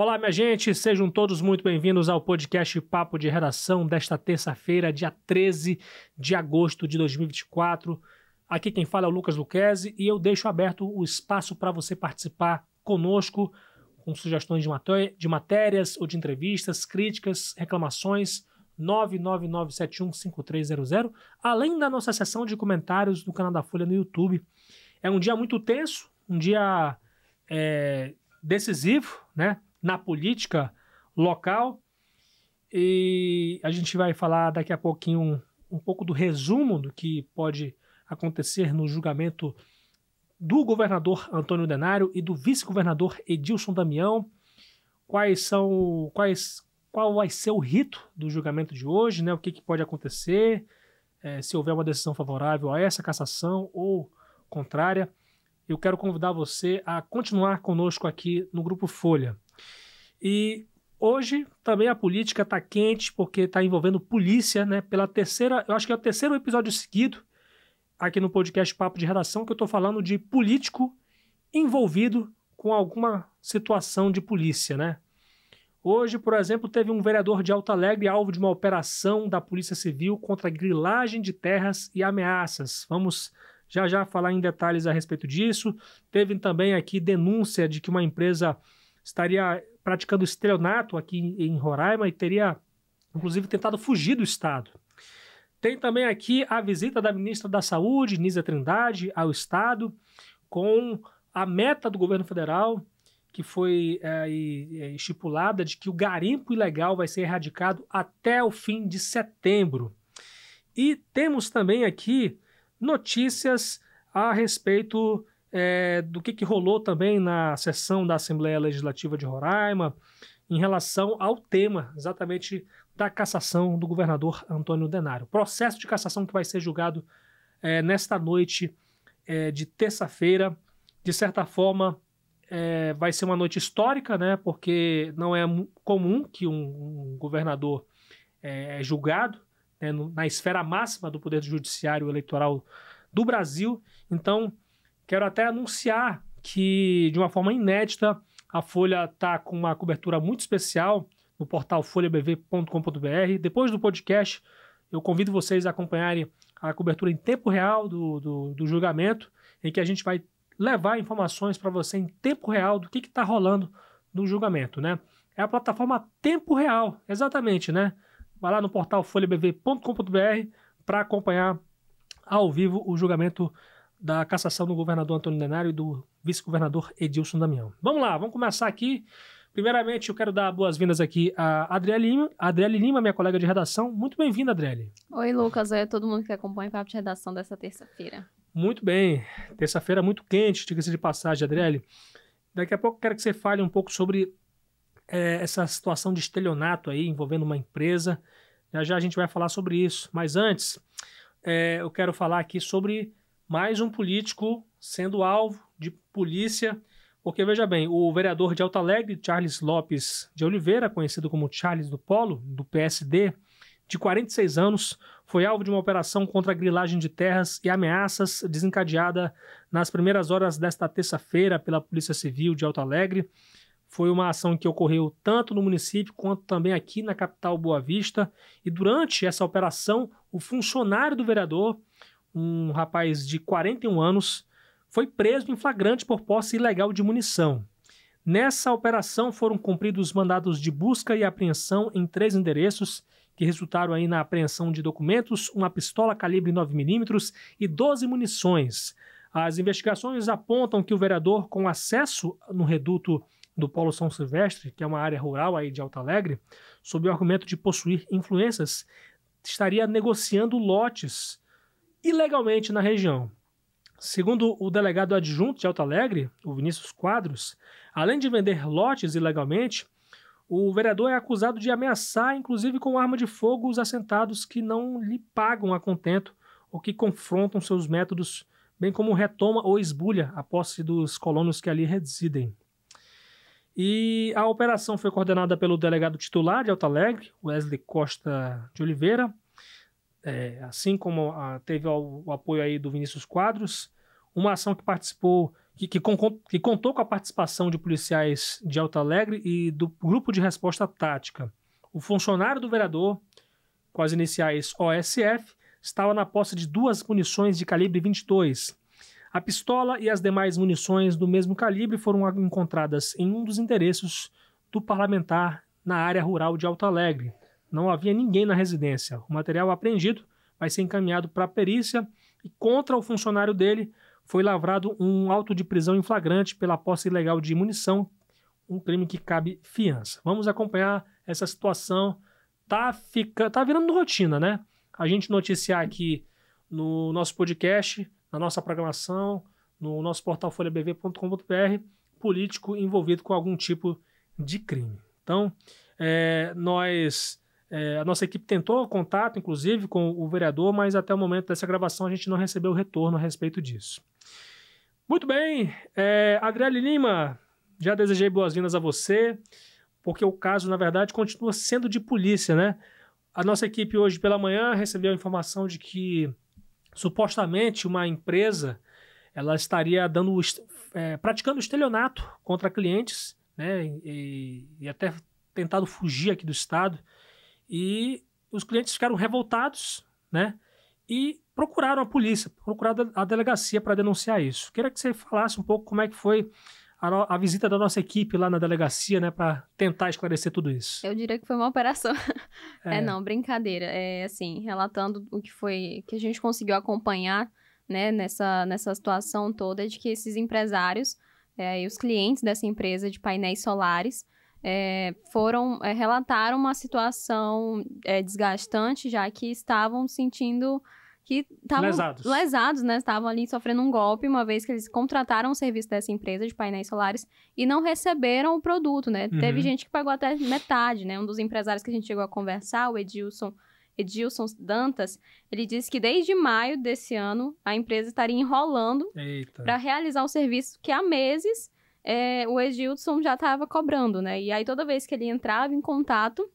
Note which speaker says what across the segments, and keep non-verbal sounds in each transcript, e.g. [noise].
Speaker 1: Olá, minha gente, sejam todos muito bem-vindos ao podcast Papo de Redação desta terça-feira, dia 13 de agosto de 2024. Aqui quem fala é o Lucas Luquezzi e eu deixo aberto o espaço para você participar conosco com sugestões de, maté de matérias ou de entrevistas, críticas, reclamações. 999715300, além da nossa seção de comentários do canal da Folha no YouTube. É um dia muito tenso, um dia é, decisivo, né? na política local. E a gente vai falar daqui a pouquinho um, um pouco do resumo do que pode acontecer no julgamento do governador Antônio Denário e do vice-governador Edilson Damião. Quais são quais qual vai ser o rito do julgamento de hoje, né? O que, que pode acontecer é, se houver uma decisão favorável a essa cassação ou contrária. Eu quero convidar você a continuar conosco aqui no Grupo Folha. E hoje também a política está quente porque está envolvendo polícia, né? Pela terceira, eu acho que é o terceiro episódio seguido aqui no podcast Papo de Redação que eu estou falando de político envolvido com alguma situação de polícia, né? Hoje, por exemplo, teve um vereador de Alto Alegre alvo de uma operação da Polícia Civil contra grilagem de terras e ameaças. Vamos já já falar em detalhes a respeito disso. Teve também aqui denúncia de que uma empresa estaria praticando estelionato aqui em, Roraima e teria, inclusive, tentado fugir do Estado. Tem também aqui a visita da ministra da Saúde, Nisa Trindade, ao Estado, com a meta do governo federal, que foi é, é, estipulada, de que o garimpo ilegal vai ser erradicado até o fim de setembro. E temos também aqui notícias a respeito é, do que, que rolou também na sessão da Assembleia Legislativa de Roraima em relação ao tema exatamente da cassação do governador Antônio Denário. Processo de cassação que vai ser julgado é, nesta noite é, de terça-feira. De certa forma, é, vai ser uma noite histórica, né? Porque não é comum que um, um governador é, é julgado né, na esfera máxima do poder judiciário eleitoral do Brasil. Então, Quero até anunciar que, de uma forma inédita, a Folha está com uma cobertura muito especial no portal folhabv.com.br. Depois do podcast, eu convido vocês a acompanharem a cobertura em tempo real do, do, do julgamento, em que a gente vai levar informações para você em tempo real do que está rolando no julgamento, né? É a plataforma tempo real, exatamente, né? Vai lá no portal folhabv.com.br para acompanhar ao vivo o julgamento da cassação do governador Antônio Denário e do vice-governador Edilson Damião. Vamos lá, vamos começar aqui. Primeiramente, eu quero dar boas-vindas aqui a Adriele Lima, Adriele Lima, minha colega de redação. Muito bem-vinda, Adriele.
Speaker 2: Oi, Lucas. Oi é, a todo mundo que acompanha o Papo de Redação dessa terça-feira.
Speaker 1: Muito bem. Terça-feira muito quente, diga-se de passagem, Adriele. Daqui a pouco quero que você fale um pouco sobre é, essa situação de estelionato aí envolvendo uma empresa. Já já a gente vai falar sobre isso. Mas antes, é, eu quero falar aqui sobre mais um político sendo alvo de polícia. Porque, veja bem, o vereador de Alto Alegre, Charles Lopes de Oliveira, conhecido como Charles do Polo, do PSD, de 46 anos, foi alvo de uma operação contra a grilagem de terras e ameaças desencadeada nas primeiras horas desta terça-feira pela Polícia Civil de Alto Alegre. Foi uma ação que ocorreu tanto no município quanto também aqui na capital Boa Vista. E durante essa operação, o funcionário do vereador um rapaz de 41 anos, foi preso em flagrante por posse ilegal de munição. Nessa operação foram cumpridos mandados de busca e apreensão em três endereços, que resultaram aí na apreensão de documentos, uma pistola calibre 9mm e 12 munições. As investigações apontam que o vereador, com acesso no reduto do Polo São Silvestre, que é uma área rural aí de Alto Alegre, sob o argumento de possuir influências, estaria negociando lotes ilegalmente na região. Segundo o delegado adjunto de Alto Alegre, o Vinícius Quadros, além de vender lotes ilegalmente, o vereador é acusado de ameaçar, inclusive com arma de fogo, os assentados que não lhe pagam a contento ou que confrontam seus métodos, bem como retoma ou esbulha a posse dos colonos que ali residem. E a operação foi coordenada pelo delegado titular de Alto Alegre, Wesley Costa de Oliveira, é, assim como ah, a, teve o, o, apoio aí do Vinícius Quadros, uma ação que participou, que, que, con, que, contou com a participação de policiais de Alto Alegre e do Grupo de Resposta Tática. O funcionário do vereador, com as iniciais OSF, estava na posse de duas munições de calibre 22. A pistola e as demais munições do mesmo calibre foram encontradas em um dos endereços do parlamentar na área rural de Alto Alegre, não havia ninguém na residência. O material apreendido vai ser encaminhado para a perícia e contra o funcionário dele foi lavrado um auto de prisão em flagrante pela posse ilegal de munição, um crime que cabe fiança. Vamos acompanhar essa situação. Tá, fica, tá virando rotina, né? A gente noticiar aqui no nosso podcast, na nossa programação, no nosso portal folhabv.com.br, político envolvido com algum tipo de crime. Então, é, nós é, a nossa equipe tentou contato, inclusive, com o vereador, mas até o momento dessa gravação a gente não recebeu retorno a respeito disso. Muito bem, é, Adriele Lima, já desejei boas-vindas a você, porque o caso, na verdade, continua sendo de polícia, né? A nossa equipe hoje pela manhã recebeu a informação de que supostamente uma empresa ela estaria dando é, praticando estelionato contra clientes, né? E, e até tentado fugir aqui do estado. E os clientes ficaram revoltados, né? E procuraram a polícia, procuraram a delegacia para denunciar isso. Queria que você falasse um pouco como é que foi a, a visita da nossa equipe lá na delegacia, né, para tentar esclarecer tudo isso.
Speaker 2: Eu diria que foi uma operação. [laughs] É, é não, brincadeira. É assim, relatando o que foi que a gente conseguiu acompanhar, né, nessa nessa situação toda de que esses empresários é, e os clientes dessa empresa de painéis solares é, foram é, relataram uma situação é, desgastante, já que estavam sentindo que estavam lesados. lesados, né? Estavam ali sofrendo um golpe, uma vez que eles contrataram o serviço dessa empresa de painéis solares e não receberam o produto, né? Uhum. Teve gente que pagou até metade, né? Um dos empresários que a gente chegou a conversar, o Edilson, Edilson Dantas, ele disse que desde maio desse ano a empresa estaria enrolando para realizar o serviço que há meses é, o Edilson já estava cobrando, né? E aí toda vez que ele entrava em contato,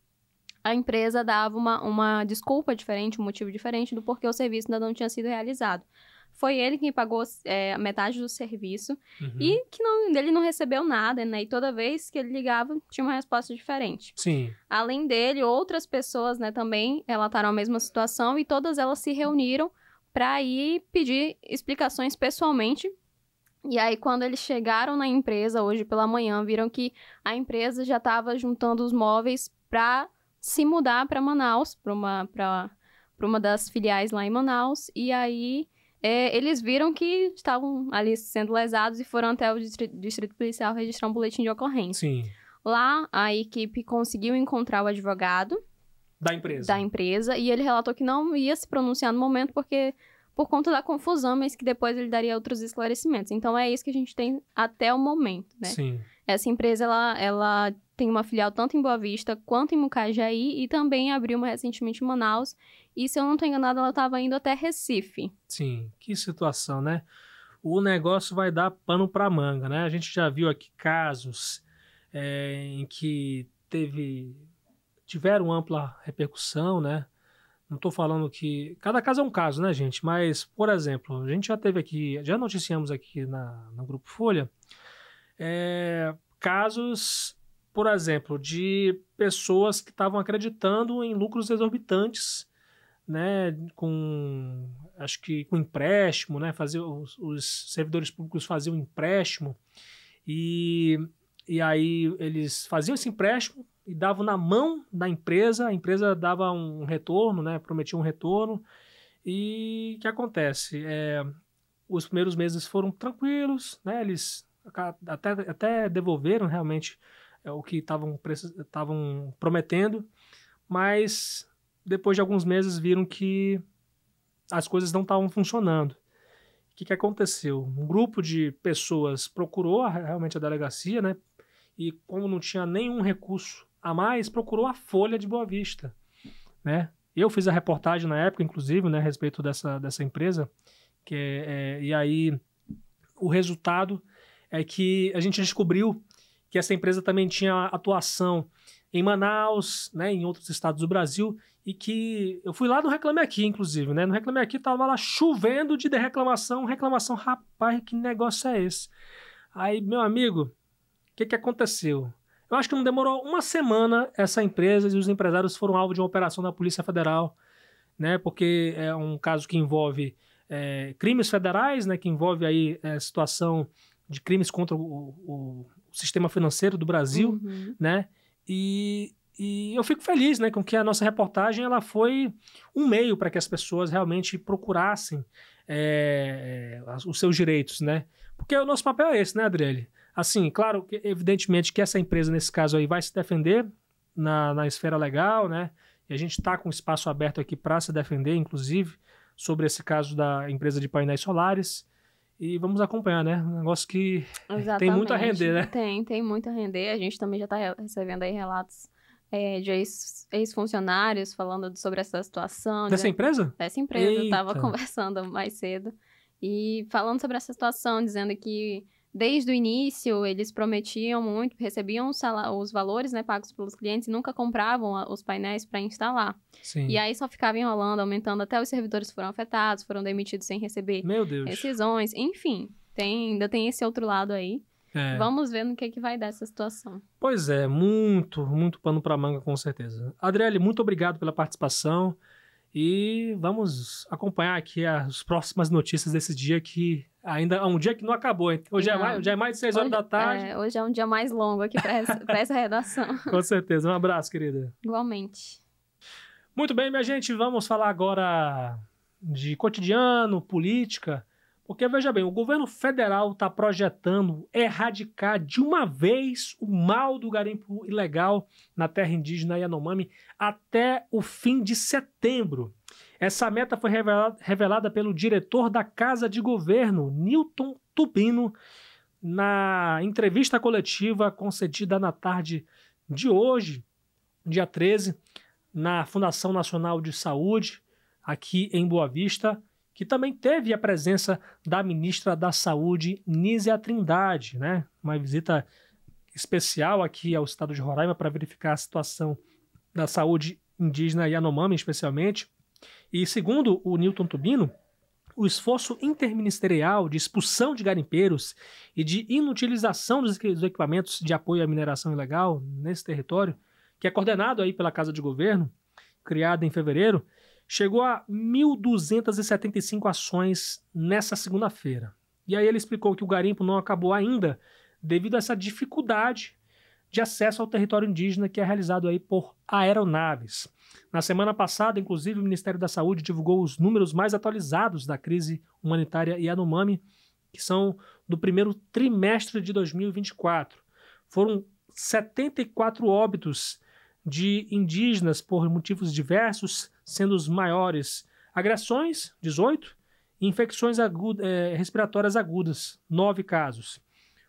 Speaker 2: a empresa dava uma, uma desculpa diferente, um motivo diferente do porquê o serviço ainda não tinha sido realizado. Foi ele quem pagou é, metade do serviço uhum. e que não, ele não recebeu nada, né? E toda vez que ele ligava, tinha uma resposta diferente. Sim. Além dele, outras pessoas né, também relataram a mesma situação e todas elas se reuniram para ir pedir explicações pessoalmente e aí, quando eles chegaram na empresa hoje pela manhã, viram que a empresa já estava juntando os móveis para se mudar para Manaus, para uma, pra, pra uma das filiais lá em Manaus. E aí, é, eles viram que estavam ali sendo lesados e foram até o distrito, distrito policial registrar um boletim de ocorrência. Sim. Lá, a equipe conseguiu encontrar o advogado.
Speaker 1: Da empresa. Da
Speaker 2: empresa. E ele relatou que não ia se pronunciar no momento porque por conta da confusão, mas que depois ele daria outros esclarecimentos. Então é isso que a gente tem até o momento, né? Sim. Essa empresa ela, ela tem uma filial tanto em Boa Vista quanto em Mucajaí e também abriu uma recentemente em Manaus. E se eu não estou enganado, ela estava indo até Recife.
Speaker 1: Sim, que situação, né? O negócio vai dar pano para manga, né? A gente já viu aqui casos é, em que teve tiveram ampla repercussão, né? Não estou falando que. Cada caso é um caso, né, gente? Mas, por exemplo, a gente já teve aqui, já noticiamos aqui na, no Grupo Folha, é, casos, por exemplo, de pessoas que estavam acreditando em lucros exorbitantes, né? Com. Acho que com empréstimo, né? Fazer, os, os servidores públicos faziam empréstimo e, e aí eles faziam esse empréstimo e davam na mão da empresa, a empresa dava um retorno, né, prometia um retorno. E o que acontece? É, os primeiros meses foram tranquilos, né, eles até, até devolveram realmente é, o que estavam prometendo, mas depois de alguns meses viram que as coisas não estavam funcionando. O que, que aconteceu? Um grupo de pessoas procurou realmente a delegacia, né? E como não tinha nenhum recurso a mais procurou a Folha de Boa Vista, né? Eu fiz a reportagem na época, inclusive, né, a respeito dessa, dessa empresa, que é, é, e aí o resultado é que a gente descobriu que essa empresa também tinha atuação em Manaus, né, em outros estados do Brasil, e que eu fui lá no Reclame Aqui, inclusive, né? No Reclame Aqui tava lá chovendo de reclamação, reclamação, rapaz, que negócio é esse? Aí, meu amigo, o que que aconteceu? Eu acho que não demorou uma semana essa empresa e os empresários foram alvo de uma operação da Polícia Federal, né? Porque é um caso que envolve é, crimes federais, né? Que envolve aí é, situação de crimes contra o, o, o sistema financeiro do Brasil, uhum. né? E, e eu fico feliz, né? Com que a nossa reportagem ela foi um meio para que as pessoas realmente procurassem é, os seus direitos, né? Porque o nosso papel é esse, né, Adriele? Assim, claro, evidentemente que essa empresa, nesse caso aí, vai se defender na, na esfera legal, né? E a gente está com espaço aberto aqui para se defender, inclusive, sobre esse caso da empresa de painéis solares. E vamos acompanhar, né? Um negócio que Exatamente. tem muito a render, né?
Speaker 2: Tem, tem muito a render. A gente também já está recebendo aí relatos é, de ex-funcionários ex falando sobre essa situação. Dessa de... Né? empresa? Dessa empresa. Eita. Eu estava conversando mais cedo. E falando sobre essa situação, dizendo que desde o início eles prometiam muito, recebiam os, os valores né, pagos pelos clientes e nunca compravam a, os painéis para instalar. Sim. E aí só ficava enrolando, aumentando, até os servidores foram afetados, foram demitidos sem receber Meu Deus. rescisões, enfim. Tem, ainda tem esse outro lado aí. É. Vamos ver no que, é que vai dar essa situação.
Speaker 1: Pois é, muito, muito pano para manga, com certeza. Adriele, muito obrigado pela participação e vamos acompanhar aqui as próximas notícias desse dia que Ainda é um dia que não acabou, hein? Hoje, é não. É, mais, hoje é mais de 6 horas da tarde. É,
Speaker 2: hoje é um dia mais longo aqui para essa, essa redação. [laughs]
Speaker 1: Com certeza. Um abraço, querida.
Speaker 2: Igualmente.
Speaker 1: Muito bem, minha gente, vamos falar agora de cotidiano, política, porque veja bem, o governo federal está projetando erradicar de uma vez o mal do garimpo ilegal na terra indígena Yanomami até o fim de setembro. Essa meta foi revelada, revelada pelo diretor da Casa de Governo, Newton Tupino, na entrevista coletiva concedida na tarde de hoje, dia 13, na Fundação Nacional de Saúde, aqui em Boa Vista, que também teve a presença da ministra da Saúde, Nízia Trindade, né? Uma visita especial aqui ao estado de Roraima para verificar a situação da saúde indígena Yanomami, especialmente. E segundo o Newton Tubino, o esforço interministerial de expulsão de garimpeiros e de inutilização dos equipamentos de apoio à mineração ilegal nesse território, que é coordenado aí pela Casa de Governo, criada em fevereiro, chegou a 1.275 ações nessa segunda-feira. E aí ele explicou que o garimpo não acabou ainda devido a essa dificuldade de acesso ao território indígena que é realizado aí por aeronaves. Na semana passada, inclusive, o Ministério da Saúde divulgou os números mais atualizados da crise humanitária Yanomami, que são do primeiro trimestre de 2024. Foram 74 óbitos de indígenas por motivos diversos, sendo os maiores agressões, 18, e infecções eh, respiratórias agudas, 9 casos.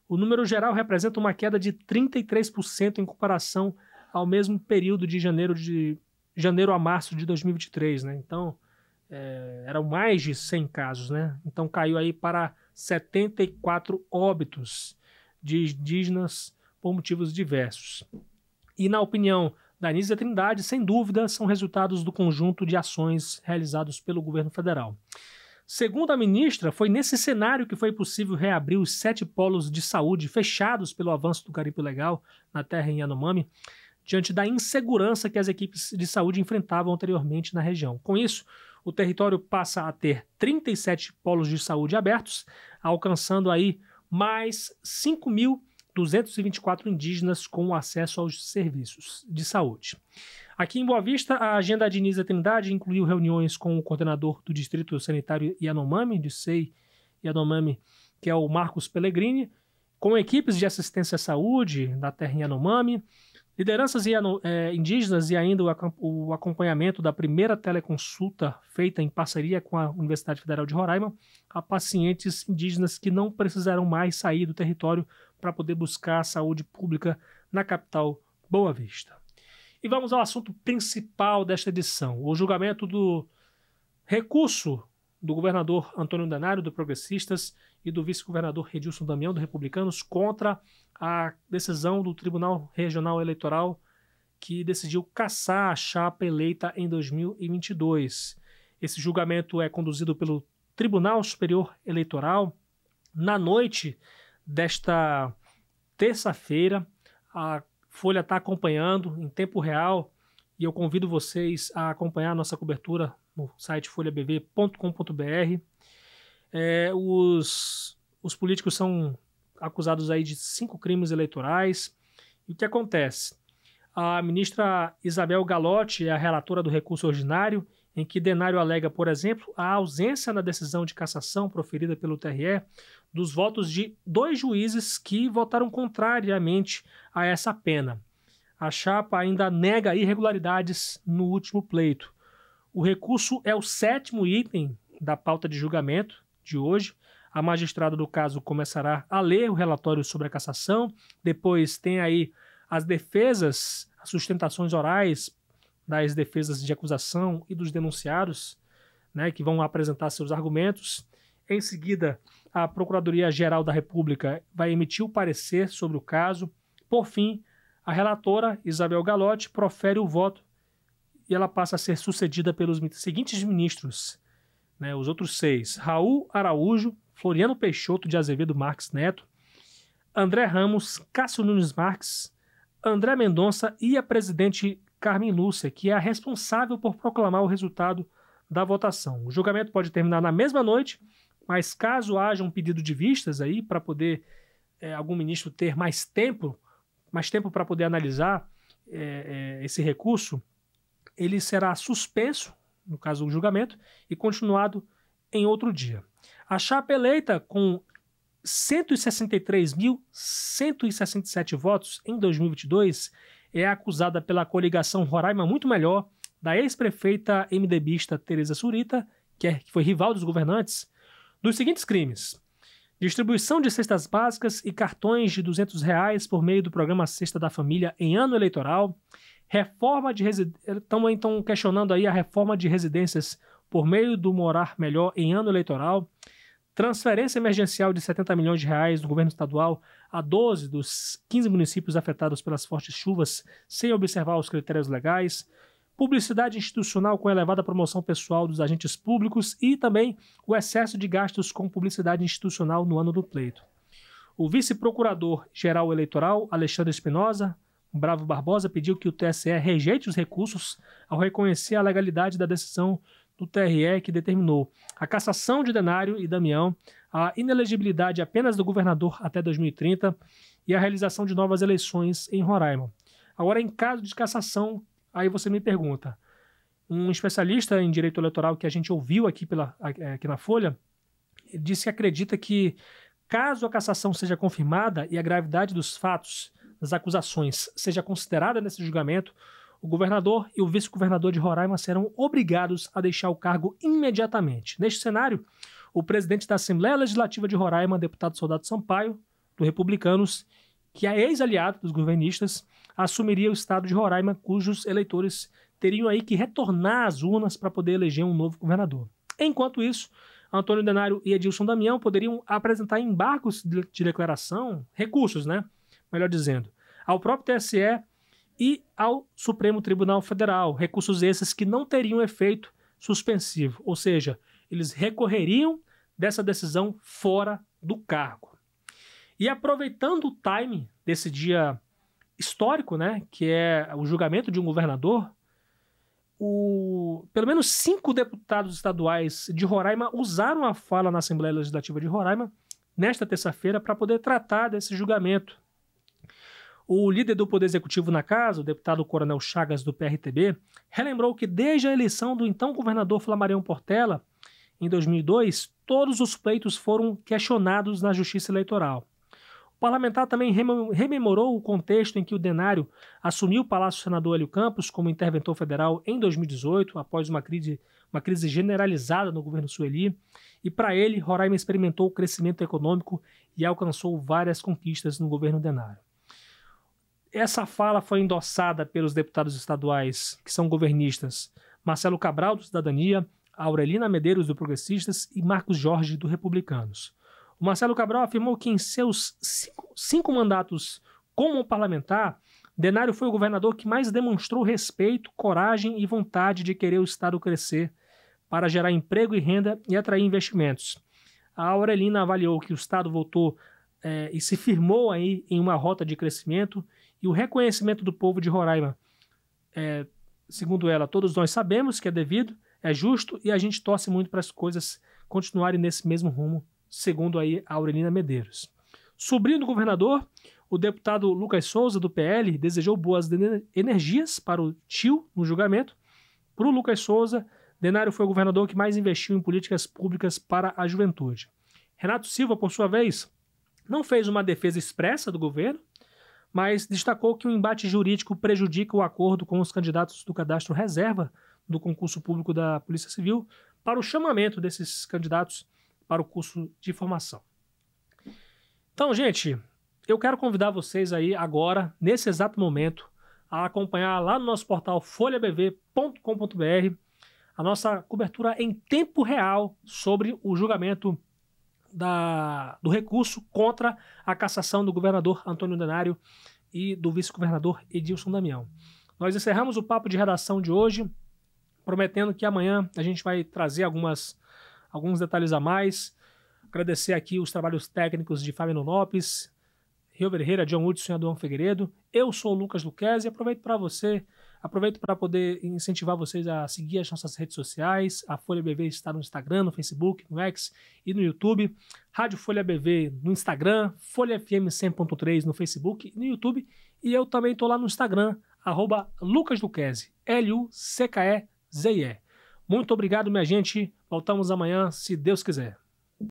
Speaker 1: O número geral representa uma queda de 33% em comparação ao mesmo período de janeiro de janeiro a março de 2023, né? Então, é, eram mais de 100 casos, né? Então caiu aí para 74 óbitos de indígenas por motivos diversos. E na opinião da Anísia Trindade, sem dúvida, são resultados do conjunto de ações realizados pelo governo federal. Segundo a ministra, foi nesse cenário que foi possível reabrir os sete polos de saúde fechados pelo avanço do garimpo legal na terra em Yanomami, diante da insegurança que as equipes de saúde enfrentavam anteriormente na região. Com isso, o território passa a ter 37 polos de saúde abertos, alcançando aí mais 5.224 indígenas com acesso aos serviços de saúde. Aqui em Boa Vista, a agenda de Nisa Trindade incluiu reuniões com o coordenador do Distrito Sanitário Yanomami, de SEI Yanomami, que é o Marcos Pellegrini, com equipes de assistência à saúde da terra Yanomami, lideranças Yano, é, indígenas e ainda o, o acompanhamento da primeira teleconsulta feita em parceria com a Universidade Federal de Roraima a pacientes indígenas que não precisaram mais sair do território para poder buscar a saúde pública na capital Boa Vista. E vamos ao assunto principal desta edição: o julgamento do recurso do governador Antônio Denário do Progressistas, e do vice-governador Redilson Damião, do Republicanos, contra a decisão do Tribunal Regional Eleitoral que decidiu caçar a chapa eleita em 2022. Esse julgamento é conduzido pelo Tribunal Superior Eleitoral. Na noite desta terça-feira, a Folha está acompanhando em tempo real e eu convido vocês a acompanhar a nossa cobertura no site folhabv.com.br. É, os, os políticos são acusados aí de cinco crimes eleitorais. E o que acontece? A ministra Isabel Galotti é a relatora do recurso ordinário em que Denário alega, por exemplo, a ausência na decisão de cassação proferida pelo TRE dos votos de dois juízes que votaram contrariamente a essa pena. A chapa ainda nega irregularidades no último pleito. O recurso é o sétimo item da pauta de julgamento de hoje. A magistrada do caso começará a ler o relatório sobre a cassação, depois tem aí as defesas, as sustentações orais das defesas de acusação e dos denunciados, né, que vão apresentar seus argumentos. Em seguida, a Procuradoria-Geral da República vai emitir o parecer sobre o caso. Por fim, a relatora, Isabel Galotti, profere o voto e ela passa a ser sucedida pelos seguintes ministros, né, os outros seis, Raul Araújo, Floriano Peixoto de Azevedo Marques Neto, André Ramos, Cássio Nunes Marques, André Mendonça e a presidente Carmen Lúcia, que é a responsável por proclamar o resultado da votação. O julgamento pode terminar na mesma noite, mas caso haja um pedido de vistas aí para poder é, algum ministro ter mais tempo, mais tempo para poder analisar é, é, esse recurso, ele será suspenso, no caso o julgamento, e continuado em outro dia. A chapa é eleita com 163.167 votos em 2022 é acusada pela coligação Roraima Muito Melhor, da ex-prefeita MDBista Tereza Surita, que, é, que foi rival dos governantes, dos seguintes crimes. Distribuição de cestas básicas e cartões de R$ 200 reais por meio do programa Cesta da Família em ano eleitoral. Reforma de residências. então questionando aí a reforma de residências por meio do Morar Melhor em ano eleitoral. Transferência emergencial de 70 milhões de reais do governo estadual a 12 dos 15 municípios afetados pelas fortes chuvas sem observar os critérios legais, publicidade institucional com elevada promoção pessoal dos agentes públicos e também o excesso de gastos com publicidade institucional no ano do pleito. O vice-procurador-geral eleitoral, Alexandre Espinosa, Bravo Barbosa, pediu que o TSE rejeite os recursos ao reconhecer a legalidade da decisão do TRE que determinou a cassação de Denário e Damião, a inelegibilidade apenas do governador até 2030 e a realização de novas eleições em Roraima. Agora, em caso de cassação, aí você me pergunta, um especialista em direito eleitoral que a gente ouviu aqui, pela, é, aqui na Folha disse que acredita que, caso a cassação seja confirmada e a gravidade dos fatos, das acusações, seja considerada nesse julgamento, o governador e o vice-governador de Roraima serão obrigados a deixar o cargo imediatamente. Neste cenário, o presidente da Assembleia Legislativa de Roraima, deputado Soldado Sampaio, do Republicanos, que é ex-aliado dos governistas, assumiria o estado de Roraima, cujos eleitores teriam aí que retornar às urnas para poder eleger um novo governador. Enquanto isso, Antônio Denário e Edilson Damião poderiam apresentar embargos de declaração, recursos, né? Melhor dizendo, ao próprio TSE e ao Supremo Tribunal Federal, recursos esses que não teriam efeito suspensivo, ou seja, eles recorreriam dessa decisão fora do cargo. E aproveitando o time desse dia histórico, né, que é o julgamento de um governador, o, pelo menos cinco deputados estaduais de Roraima usaram a fala na Assembleia Legislativa de Roraima nesta terça-feira para poder tratar desse julgamento o líder do Poder Executivo na casa, o deputado Coronel Chagas do PRTB, relembrou que desde a eleição do então governador Flamarião Portela, em 2002, todos os pleitos foram questionados na Justiça Eleitoral. O parlamentar também rememorou o contexto em que o Denário assumiu o Palácio Senador Hélio Campos como interventor federal em 2018, após uma crise, uma crise generalizada no governo Sueli, e para ele, Roraima experimentou o crescimento econômico e alcançou várias conquistas no governo Denário. Essa fala foi endossada pelos deputados estaduais que são governistas Marcelo Cabral, do Cidadania, Aurelina Medeiros, do Progressistas e Marcos Jorge, do Republicanos. O Marcelo Cabral afirmou que em seus cinco, cinco mandatos como parlamentar, Denário foi o governador que mais demonstrou respeito, coragem e vontade de querer o Estado crescer para gerar emprego e renda e atrair investimentos. A Aurelina avaliou que o Estado voltou eh, e se firmou aí em uma rota de crescimento e o reconhecimento do povo de Roraima. É, segundo ela, todos nós sabemos que é devido, é justo e a gente torce muito para as coisas continuarem nesse mesmo rumo, segundo aí a Aurelina Medeiros. Sobrinho do governador, o deputado Lucas Souza, do PL, desejou boas energias para o tio no julgamento. Para o Lucas Souza, Denário foi o governador que mais investiu em políticas públicas para a juventude. Renato Silva, por sua vez, não fez uma defesa expressa do governo, mas destacou que o embate jurídico prejudica o acordo com os candidatos do cadastro reserva do concurso público da Polícia Civil para o chamamento desses candidatos para o curso de formação. Então, gente, eu quero convidar vocês aí agora, nesse exato momento, a acompanhar lá no nosso portal folhabv.com.br a nossa cobertura em tempo real sobre o julgamento da, do recurso contra a cassação do governador Antônio Denário e do vice-governador Edilson Damião. Nós encerramos o papo de redação de hoje, prometendo que amanhã a gente vai trazer algumas, alguns detalhes a mais. Agradecer aqui os trabalhos técnicos de Fabiano Lopes, Rio Verreira, John Hudson e Adão Figueiredo. Eu sou o Lucas Luquez e aproveito para você Aproveito para poder incentivar vocês a seguir as nossas redes sociais. A Folha BV está no Instagram, no Facebook, no X e no YouTube. Rádio Folha BV no Instagram, Folha FM 100.3 no Facebook e no YouTube. E eu também estou lá no Instagram, arroba Lucas L-U-C-K-E-Z-E. Muito obrigado, minha gente. Voltamos amanhã, se Deus quiser.